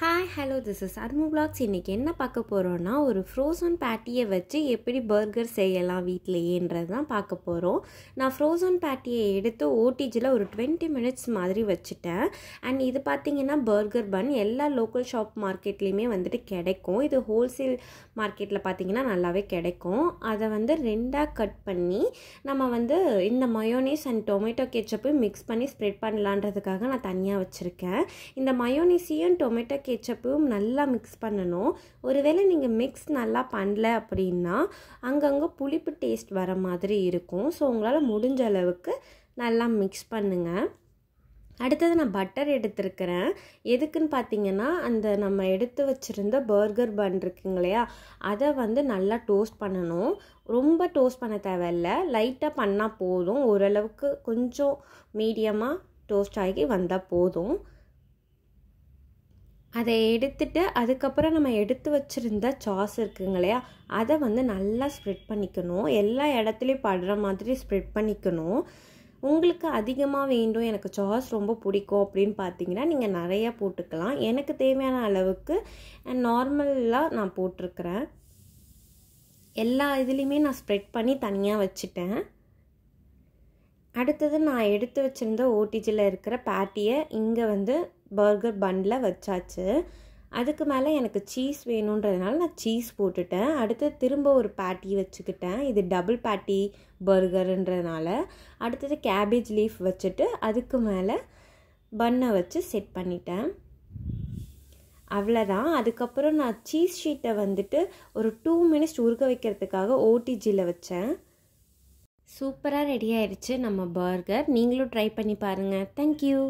hi hello this is அதுமு blogs இன்றைக்கி என்ன பார்க்க போகிறோன்னா ஒரு ஃப்ரோசன் பேட்டியை வச்சு எப்படி பர்கர் செய்யலாம் வீட்டிலையேன்றது தான் பார்க்க போகிறோம் நான் ஃப்ரோசன் பேட்டியை எடுத்து ஓடிஜியில் ஒரு டுவெண்ட்டி மினிட்ஸ் மாதிரி வச்சுட்டேன் அண்ட் இது பார்த்திங்கன்னா பர்கர் பன் எல்லா லோக்கல் ஷாப் மார்க்கெட்லேயுமே வந்துட்டு கிடைக்கும் இது ஹோல்சேல் மார்க்கெட்டில் பார்த்திங்கன்னா நல்லாவே கிடைக்கும் அதை வந்து ரெண்டாக கட் பண்ணி நம்ம வந்து இந்த மயோனீஸ் அண்ட் டொமேட்டோ கெச்சப்பையும் மிக்ஸ் பண்ணி ஸ்ப்ரெட் பண்ணலான்றதுக்காக நான் தனியாக வச்சுருக்கேன் இந்த மயோனீஸையும் டொமேட்டோ கெச்சப்பையும் நல்லா மிக்ஸ் பண்ணணும் ஒருவேளை நீங்கள் மிக்ஸ் நல்லா பண்ணல அப்படின்னா அங்கங்கே புளிப்பு டேஸ்ட் வர மாதிரி இருக்கும் ஸோ உங்களால் முடிஞ்ச அளவுக்கு நல்லா மிக்ஸ் பண்ணுங்கள் அடுத்தது நான் பட்டர் எடுத்திருக்கிறேன் எதுக்குன்னு பார்த்தீங்கன்னா அந்த நம்ம எடுத்து வச்சுருந்த பர்கர் பன் இருக்குங்க இல்லையா அதை வந்து நல்லா டோஸ்ட் பண்ணணும் ரொம்ப டோஸ்ட் பண்ண தேவையில்ல லைட்டாக பண்ணால் போதும் ஓரளவுக்கு கொஞ்சம் மீடியமாக டோஸ்ட் ஆகி வந்தால் போதும் அதை எடுத்துட்டு அதுக்கப்புறம் நம்ம எடுத்து வச்சுருந்த சாஸ் இருக்குங்க இல்லையா அதை வந்து நல்லா ஸ்ப்ரெட் பண்ணிக்கணும் எல்லா இடத்துலையும் படுற மாதிரி ஸ்ப்ரெட் பண்ணிக்கணும் உங்களுக்கு அதிகமாக வேண்டும் எனக்கு சாஸ் ரொம்ப பிடிக்கும் அப்படின்னு பார்த்தீங்கன்னா நீங்கள் நிறையா போட்டுக்கலாம் எனக்கு தேவையான அளவுக்கு நார்மலாக நான் போட்டிருக்கிறேன் எல்லா இதுலேயுமே நான் ஸ்ப்ரெட் பண்ணி தனியாக வச்சுட்டேன் அடுத்தது நான் எடுத்து வச்சுருந்த ஓடிஜியில் இருக்கிற பேட்டியை இங்கே வந்து பர்கர் பண்ணில் வச்சாச்சு அதுக்கு மேலே எனக்கு சீஸ் வேணுன்றதுனால நான் சீஸ் போட்டுட்டேன் அடுத்து திரும்ப ஒரு பேட்டி வச்சுக்கிட்டேன் இது டபுள் பேட்டி பர்கருன்றதுனால அடுத்தது கேபேஜ் லீஃப் வச்சுட்டு அதுக்கு மேலே பன்னை வச்சு செட் பண்ணிட்டேன் அவ்வளோதான் அதுக்கப்புறம் நான் சீஸ் ஷீட்டை வந்துட்டு ஒரு டூ மினிட்ஸ் உருக வைக்கிறதுக்காக ஓடிஜியில் வச்சேன் சூப்பராக ரெடி ஆயிடுச்சு நம்ம பர்கர் நீங்களும் ட்ரை பண்ணி பாருங்கள் தேங்க்யூ